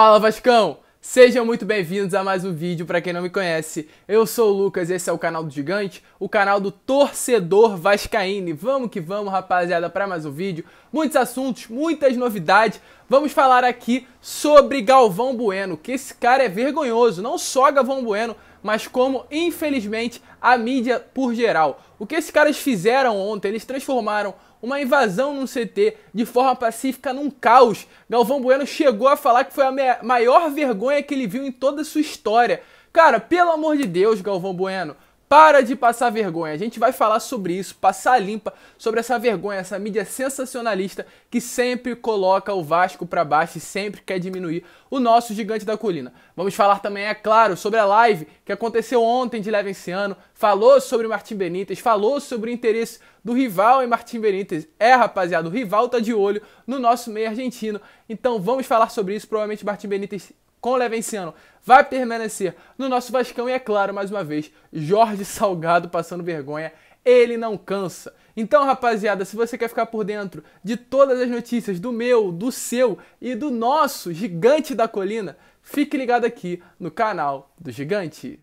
Fala Vascão! Sejam muito bem-vindos a mais um vídeo. Para quem não me conhece, eu sou o Lucas, esse é o canal do Gigante, o canal do torcedor vascaíno. Vamos que vamos, rapaziada, para mais um vídeo. Muitos assuntos, muitas novidades. Vamos falar aqui sobre Galvão Bueno, que esse cara é vergonhoso, não só Galvão Bueno, mas como, infelizmente, a mídia por geral. O que esses caras fizeram ontem, eles transformaram uma invasão num CT de forma pacífica num caos. Galvão Bueno chegou a falar que foi a maior vergonha que ele viu em toda a sua história. Cara, pelo amor de Deus, Galvão Bueno, para de passar vergonha. A gente vai falar sobre isso, passar limpa sobre essa vergonha, essa mídia sensacionalista que sempre coloca o Vasco para baixo e sempre quer diminuir o nosso gigante da colina. Vamos falar também, é claro, sobre a live que aconteceu ontem de Levenciano, falou sobre o Martim Benítez, falou sobre o interesse do rival em Martim Benítez. É, rapaziada, o rival tá de olho no nosso meio argentino. Então vamos falar sobre isso, provavelmente Martim Benítez com o Levenciano vai permanecer no nosso Vascão e é claro, mais uma vez, Jorge Salgado passando vergonha, ele não cansa. Então, rapaziada, se você quer ficar por dentro de todas as notícias do meu, do seu e do nosso gigante da colina, fique ligado aqui no canal do Gigante.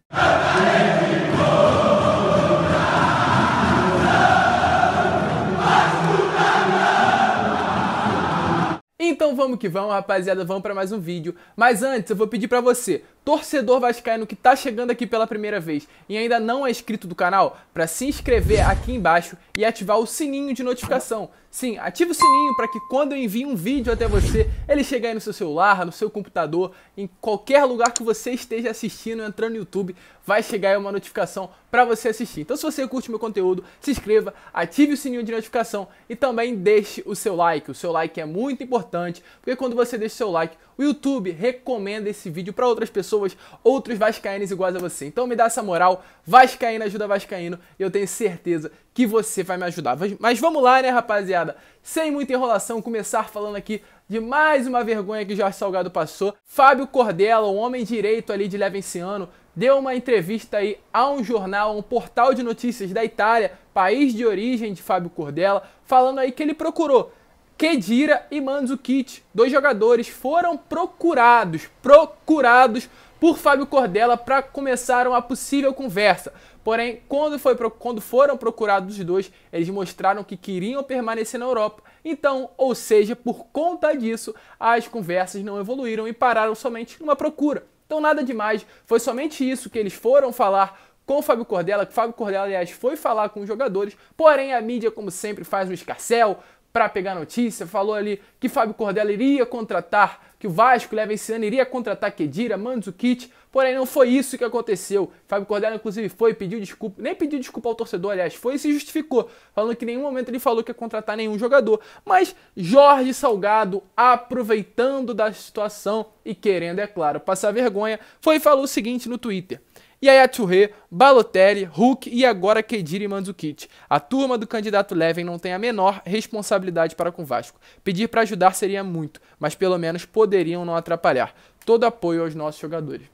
Então vamos que vamos, rapaziada, vamos para mais um vídeo. Mas antes, eu vou pedir para você, torcedor vascaíno que está chegando aqui pela primeira vez e ainda não é inscrito do canal, para se inscrever aqui embaixo e ativar o sininho de notificação. Sim, ative o sininho para que quando eu envie um vídeo até você, ele chegue aí no seu celular, no seu computador, em qualquer lugar que você esteja assistindo, entrando no YouTube, vai chegar aí uma notificação para você assistir. Então se você curte meu conteúdo, se inscreva, ative o sininho de notificação e também deixe o seu like. O seu like é muito importante, porque quando você deixa o seu like, o YouTube recomenda esse vídeo para outras pessoas, outros vascaínos iguais a você. Então me dá essa moral, vascaíno ajuda vascaíno, e eu tenho certeza que você vai me ajudar. Mas vamos lá, né, rapaziada? Sem muita enrolação, começar falando aqui de mais uma vergonha que o Jorge Salgado passou. Fábio Cordela, um homem direito ali de Levenciano, deu uma entrevista aí a um jornal, a um portal de notícias da Itália, país de origem de Fábio Cordela, falando aí que ele procurou Kedira e Mandzukic, dois jogadores, foram procurados, procurados por Fábio Cordella para começar uma possível conversa. Porém, quando, foi, quando foram procurados os dois, eles mostraram que queriam permanecer na Europa. Então, ou seja, por conta disso, as conversas não evoluíram e pararam somente numa procura. Então, nada demais, foi somente isso que eles foram falar com o Fábio Cordella, que o Fábio Cordella, aliás, foi falar com os jogadores, porém a mídia, como sempre, faz um escarcel, para pegar notícia, falou ali que Fábio Cordela iria contratar, que o Vasco leva esse ano, iria contratar Kedira, Mandzukic, porém não foi isso que aconteceu. Fábio Cordela, inclusive, foi pediu desculpa, nem pediu desculpa ao torcedor, aliás, foi e se justificou, falando que em nenhum momento ele falou que ia contratar nenhum jogador. Mas Jorge Salgado, aproveitando da situação e querendo, é claro, passar vergonha, foi e falou o seguinte no Twitter. Yaya Touré, Balotelli, Hulk e agora Kedir e Mandzukic. A turma do candidato Levin não tem a menor responsabilidade para com o Vasco. Pedir para ajudar seria muito, mas pelo menos poderiam não atrapalhar. Todo apoio aos nossos jogadores.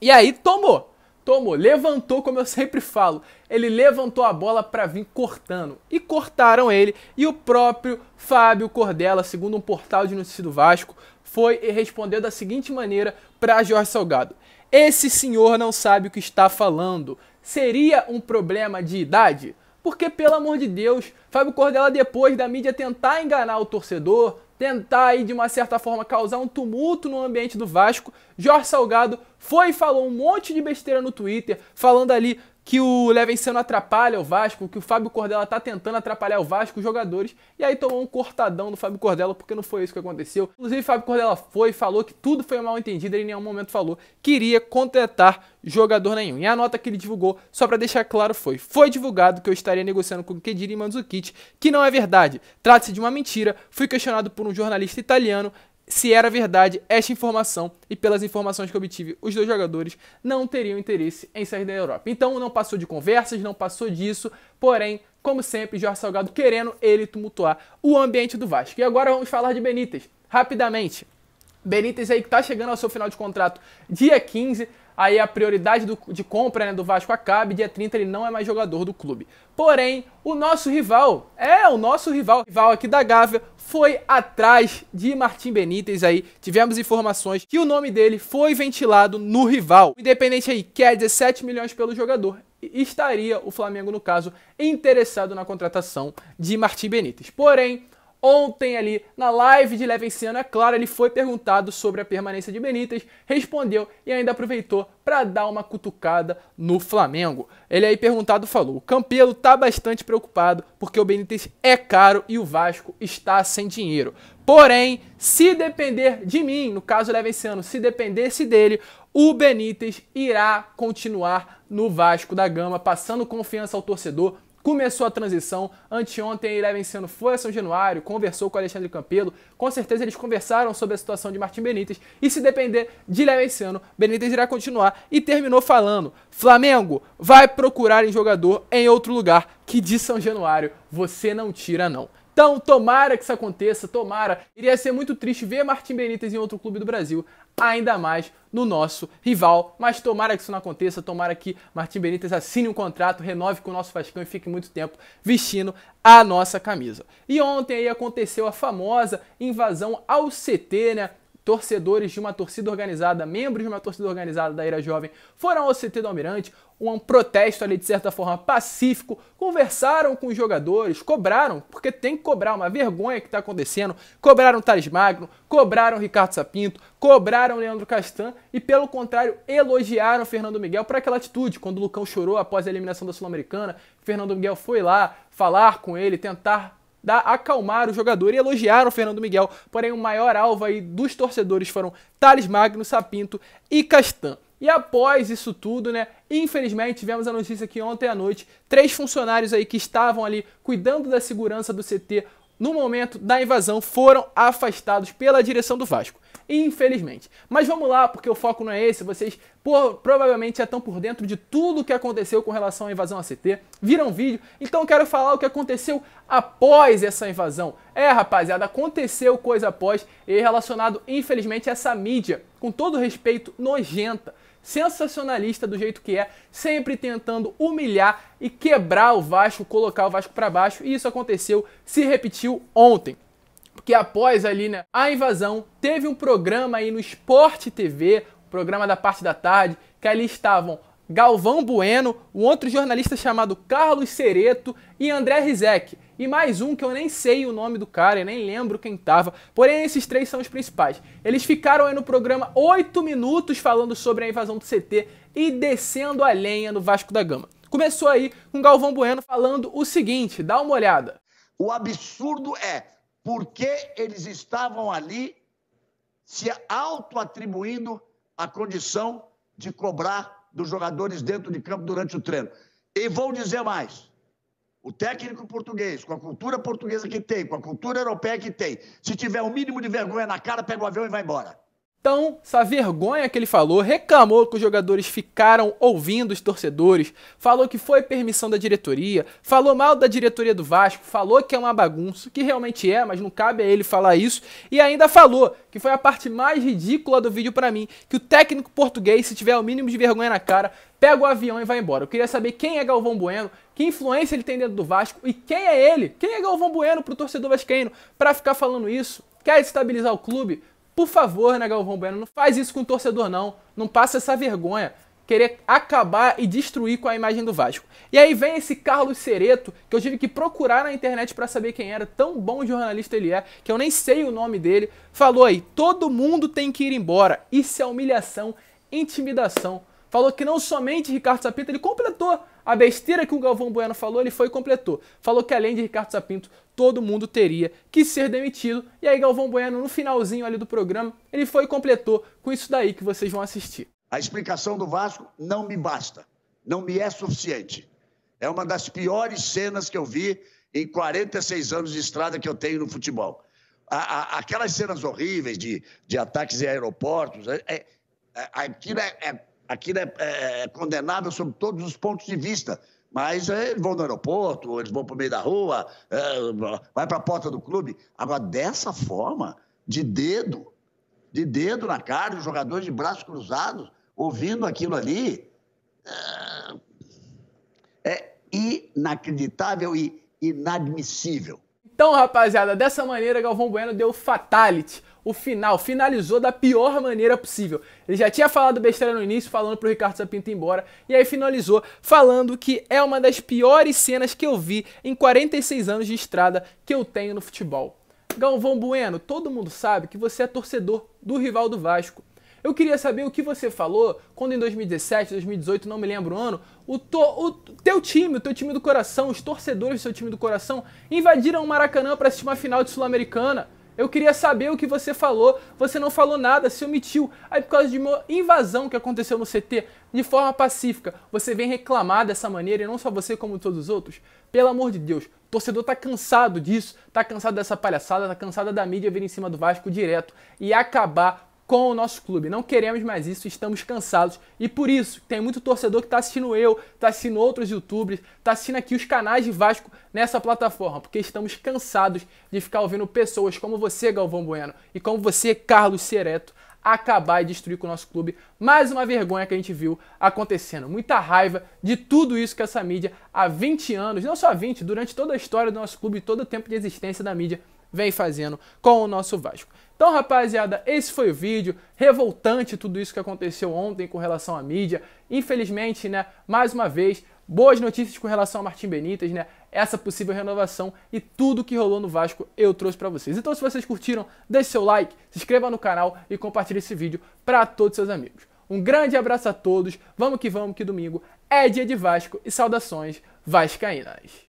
E aí tomou! Tomou, levantou, como eu sempre falo. Ele levantou a bola para vir cortando. E cortaram ele. E o próprio Fábio Cordela, segundo um portal de notícias do Vasco, foi responder da seguinte maneira para Jorge Salgado. Esse senhor não sabe o que está falando. Seria um problema de idade? Porque, pelo amor de Deus, Fábio Cordela, depois da mídia tentar enganar o torcedor, tentar aí de uma certa forma causar um tumulto no ambiente do Vasco, Jorge Salgado foi e falou um monte de besteira no Twitter, falando ali que o Levenceno atrapalha o Vasco, que o Fábio Cordela tá tentando atrapalhar o Vasco, os jogadores, e aí tomou um cortadão do Fábio Cordela, porque não foi isso que aconteceu. Inclusive, Fábio Cordela foi, falou que tudo foi mal entendido, ele em nenhum momento falou que iria contratar jogador nenhum. E a nota que ele divulgou, só para deixar claro, foi: foi divulgado que eu estaria negociando com Kedir e Mandzukic, que não é verdade, trata-se de uma mentira. Fui questionado por um jornalista italiano se era verdade esta informação e pelas informações que obtive, os dois jogadores não teriam interesse em sair da Europa. Então não passou de conversas, não passou disso, porém, como sempre, Jorge Salgado querendo ele tumultuar o ambiente do Vasco. E agora vamos falar de Benítez, rapidamente. Benítez aí que está chegando ao seu final de contrato dia 15, aí a prioridade do, de compra né, do Vasco acaba e dia 30 ele não é mais jogador do clube. Porém, o nosso rival, é o nosso rival, rival aqui da Gávea, foi atrás de Martim Benítez aí. Tivemos informações que o nome dele foi ventilado no rival. Independente aí quer 17 é milhões pelo jogador estaria o Flamengo, no caso, interessado na contratação de Martim Benítez. Porém, Ontem ali na live de Levenciano, é claro, ele foi perguntado sobre a permanência de Benítez, respondeu e ainda aproveitou para dar uma cutucada no Flamengo. Ele aí perguntado falou: "O Campelo tá bastante preocupado porque o Benítez é caro e o Vasco está sem dinheiro. Porém, se depender de mim, no caso Levenciano, se dependesse dele, o Benítez irá continuar no Vasco da Gama, passando confiança ao torcedor, começou a transição. Anteontem ele vencendo foi a São Januário, conversou com Alexandre Campelo. Com certeza eles conversaram sobre a situação de Martim Benítez. E se depender de Ilha Benítez irá continuar. E terminou falando: Flamengo vai procurar em jogador em outro lugar que de São Januário você não tira, não. Então, tomara que isso aconteça, tomara. Iria ser muito triste ver Martim Benítez em outro clube do Brasil, ainda mais no nosso rival. Mas tomara que isso não aconteça, tomara que Martim Benítez assine um contrato, renove com o nosso Fascão e fique muito tempo vestindo a nossa camisa. E ontem aí aconteceu a famosa invasão ao CT, né? torcedores de uma torcida organizada, membros de uma torcida organizada da Era Jovem, foram ao CT do Almirante, um protesto ali de certa forma pacífico, conversaram com os jogadores, cobraram, porque tem que cobrar, uma vergonha que está acontecendo, cobraram Thales Magno, cobraram Ricardo Sapinto, cobraram Leandro Castan e, pelo contrário, elogiaram Fernando Miguel para aquela atitude, quando o Lucão chorou após a eliminação da Sul-Americana, Fernando Miguel foi lá falar com ele, tentar da acalmar o jogador e elogiaram o Fernando Miguel, porém o maior alvo aí dos torcedores foram Thales Magno, Sapinto e Castan. E após isso tudo, né, infelizmente tivemos a notícia que ontem à noite três funcionários aí que estavam ali cuidando da segurança do CT no momento da invasão foram afastados pela direção do Vasco infelizmente. Mas vamos lá, porque o foco não é esse. Vocês por, provavelmente já estão por dentro de tudo o que aconteceu com relação à invasão ACT, viram vídeo, então eu quero falar o que aconteceu após essa invasão. É, rapaziada, aconteceu coisa após e relacionado, infelizmente, a essa mídia, com todo respeito, nojenta sensacionalista do jeito que é, sempre tentando humilhar e quebrar o Vasco, colocar o Vasco para baixo, e isso aconteceu, se repetiu ontem que após ali, né, a invasão, teve um programa aí no Esporte TV, programa da parte da tarde, que ali estavam Galvão Bueno, um outro jornalista chamado Carlos Sereto e André Rizek. E mais um que eu nem sei o nome do cara, eu nem lembro quem tava. Porém, esses três são os principais. Eles ficaram aí no programa oito minutos falando sobre a invasão do CT e descendo a lenha no Vasco da Gama. Começou aí com Galvão Bueno falando o seguinte: dá uma olhada. O absurdo é por que eles estavam ali se auto-atribuindo a condição de cobrar dos jogadores dentro de campo durante o treino. E vou dizer mais: o técnico português, com a cultura portuguesa que tem, com a cultura europeia que tem, se tiver o um mínimo de vergonha na cara, pega o avião e vai embora. Então, essa vergonha que ele falou, reclamou que os jogadores ficaram ouvindo os torcedores, falou que foi permissão da diretoria, falou mal da diretoria do Vasco, falou que é uma bagunça, que realmente é, mas não cabe a ele falar isso, e ainda falou, que foi a parte mais ridícula do vídeo para mim, que o técnico português, se tiver o mínimo de vergonha na cara, pega o avião e vai embora. Eu queria saber quem é Galvão Bueno, que influência ele tem dentro do Vasco e quem é ele, quem é Galvão Bueno pro torcedor vascaíno para ficar falando isso. Quer estabilizar o clube? Por favor, né, Galvão Bueno, não faz isso com o torcedor, não. Não passa essa vergonha. Querer acabar e destruir com a imagem do Vasco. E aí vem esse Carlos Cereto, que eu tive que procurar na internet para saber quem era, tão bom jornalista ele é, que eu nem sei o nome dele. Falou aí: todo mundo tem que ir embora. Isso é humilhação, intimidação falou que não somente Ricardo Sapinto, ele completou a besteira que o Galvão Bueno falou, ele foi e completou. Falou que além de Ricardo Sapinto, todo mundo teria que ser demitido. E aí Galvão Bueno, no finalzinho ali do programa, ele foi e completou com isso daí que vocês vão assistir. A explicação do Vasco não me basta, não me é suficiente. É uma das piores cenas que eu vi em 46 anos de estrada que eu tenho no futebol. aquelas cenas horríveis de, de ataques em aeroportos, é, é, é aquilo é, é Aquilo é, é, é condenável sob todos os pontos de vista. Mas é, eles vão no aeroporto, eles vão para o meio da rua, é, vai para a porta do clube. Agora, dessa forma, de dedo, de dedo na cara, os jogadores de braços cruzados, ouvindo aquilo ali, é, é inacreditável e inadmissível. Então, rapaziada, dessa maneira Galvão Bueno deu fatality. O final finalizou da pior maneira possível. Ele já tinha falado besteira no início, falando pro Ricardo Sapinto ir embora, e aí finalizou falando que é uma das piores cenas que eu vi em 46 anos de estrada que eu tenho no futebol. Galvão Bueno, todo mundo sabe que você é torcedor do rival do Vasco. Eu queria saber o que você falou quando em 2017, 2018, não me lembro o ano, o, to, o teu time, o teu time do coração, os torcedores do seu time do coração invadiram o Maracanã para assistir uma final de Sul-Americana. Eu queria saber o que você falou. Você não falou nada, se omitiu. Aí, por causa de uma invasão que aconteceu no CT de forma pacífica, você vem reclamar dessa maneira, e não só você, como todos os outros? Pelo amor de Deus, o torcedor tá cansado disso, tá cansado dessa palhaçada, tá cansado da mídia vir em cima do Vasco direto e acabar com o nosso clube. Não queremos mais isso, estamos cansados. E por isso, tem muito torcedor que está assistindo eu, está assistindo outros youtubers, está assistindo aqui os canais de Vasco nessa plataforma, porque estamos cansados de ficar ouvindo pessoas como você, Galvão Bueno, e como você, Carlos Sereto, acabar e destruir com o nosso clube. Mais uma vergonha que a gente viu acontecendo. Muita raiva de tudo isso que essa mídia há 20 anos, não só 20, durante toda a história do nosso clube, todo o tempo de existência da mídia, vem fazendo com o nosso Vasco. Então, rapaziada, esse foi o vídeo. Revoltante tudo isso que aconteceu ontem com relação à mídia. Infelizmente, né, mais uma vez, boas notícias com relação a Martim Benítez, né? Essa possível renovação e tudo que rolou no Vasco eu trouxe para vocês. Então, se vocês curtiram, deixe seu like, se inscreva no canal e compartilhe esse vídeo para todos seus amigos. Um grande abraço a todos. Vamos que vamos que domingo é dia de Vasco e saudações vascaínas.